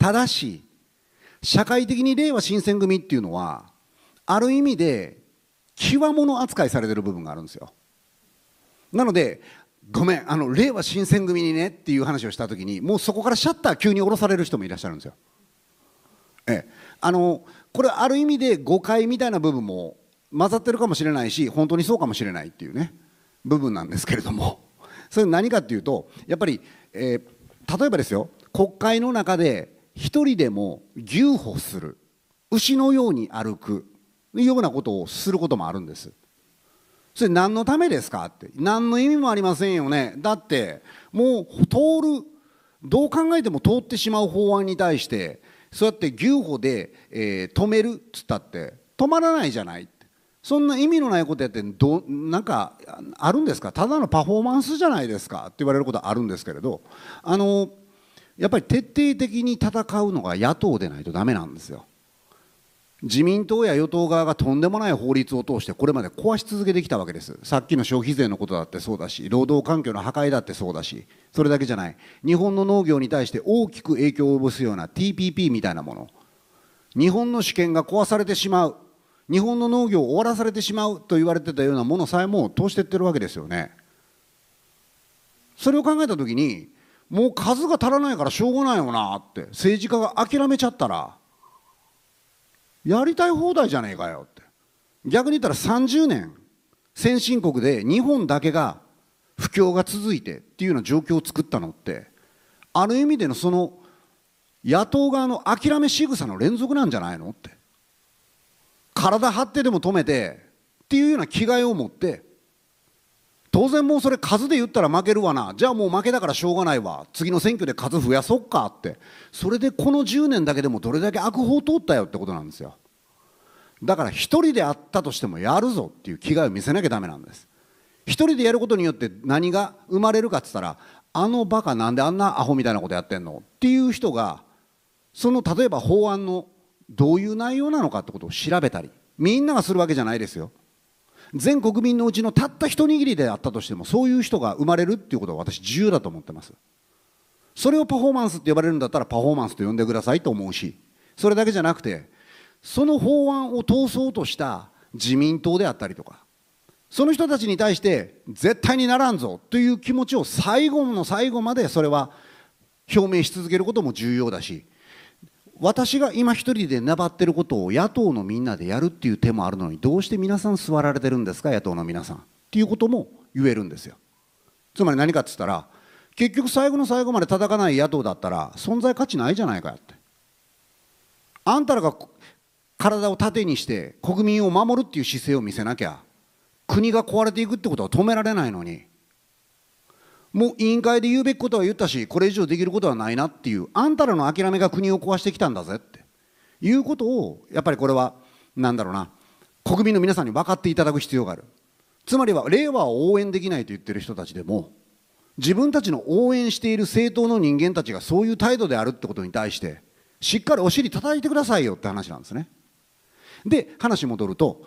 ただし社会的に令和新選組っていうのはある意味で際物扱いされてる部分があるんですよなのでごめんあの令和新選組にねっていう話をした時にもうそこからシャッター急に下ろされる人もいらっしゃるんですよええあのこれある意味で誤解みたいな部分も混ざってるかもしれないし本当にそうかもしれないっていうね部分なんですけれどもそれ何かっていうとやっぱり、えー、例えばですよ国会の中で一人でも牛歩する牛のように歩くようなことをすることもあるんですそれ何のためですかって何の意味もありませんよねだってもう通るどう考えても通ってしまう法案に対してそうやって牛歩で、えー、止めるっつったって止まらないじゃないそんな意味のないことやってどなんかあるんですかただのパフォーマンスじゃないですかって言われることあるんですけれどあのやっぱり徹底的に戦うのが野党でないとだめなんですよ。自民党や与党側がとんでもない法律を通してこれまで壊し続けてきたわけですさっきの消費税のことだってそうだし労働環境の破壊だってそうだしそれだけじゃない日本の農業に対して大きく影響を及ぼすような TPP みたいなもの日本の主権が壊されてしまう日本の農業を終わらされてしまうと言われてたようなものさえも通していってるわけですよねそれを考えた時にもう数が足らないからしょうがないよなって政治家が諦めちゃったらやりたい放題じゃねえかよって逆に言ったら30年先進国で日本だけが不況が続いてっていうような状況を作ったのってある意味でのその野党側の諦め仕草の連続なんじゃないのって体張ってでも止めてっていうような気概を持って当然もうそれ数で言ったら負けるわなじゃあもう負けだからしょうがないわ次の選挙で数増やそっかってそれでこの10年だけでもどれだけ悪法通ったよってことなんですよだから一人であったとしてもやるぞっていう気概を見せなきゃダメなんです一人でやることによって何が生まれるかっつったらあのバカなんであんなアホみたいなことやってんのっていう人がその例えば法案のどういう内容なのかってことを調べたりみんながするわけじゃないですよ全国民のうちのたった一握りであったとしてもそういう人が生まれるっていうことは私自由だと思ってますそれをパフォーマンスって呼ばれるんだったらパフォーマンスと呼んでくださいと思うしそれだけじゃなくてその法案を通そうとした自民党であったりとかその人たちに対して絶対にならんぞという気持ちを最後の最後までそれは表明し続けることも重要だし私が今一人で粘ってることを野党のみんなでやるっていう手もあるのにどうして皆さん座られてるんですか野党の皆さんっていうことも言えるんですよつまり何かっつったら結局最後の最後まで叩かない野党だったら存在価値ないじゃないかってあんたらが体を盾にして国民を守るっていう姿勢を見せなきゃ国が壊れていくってことは止められないのにもう委員会で言うべきことは言ったし、これ以上できることはないなっていう、あんたらの諦めが国を壊してきたんだぜっていうことを、やっぱりこれは、なんだろうな、国民の皆さんに分かっていただく必要がある。つまりは、令和を応援できないと言ってる人たちでも、自分たちの応援している政党の人間たちがそういう態度であるってことに対して、しっかりお尻叩いてくださいよって話なんですね。で、話戻ると、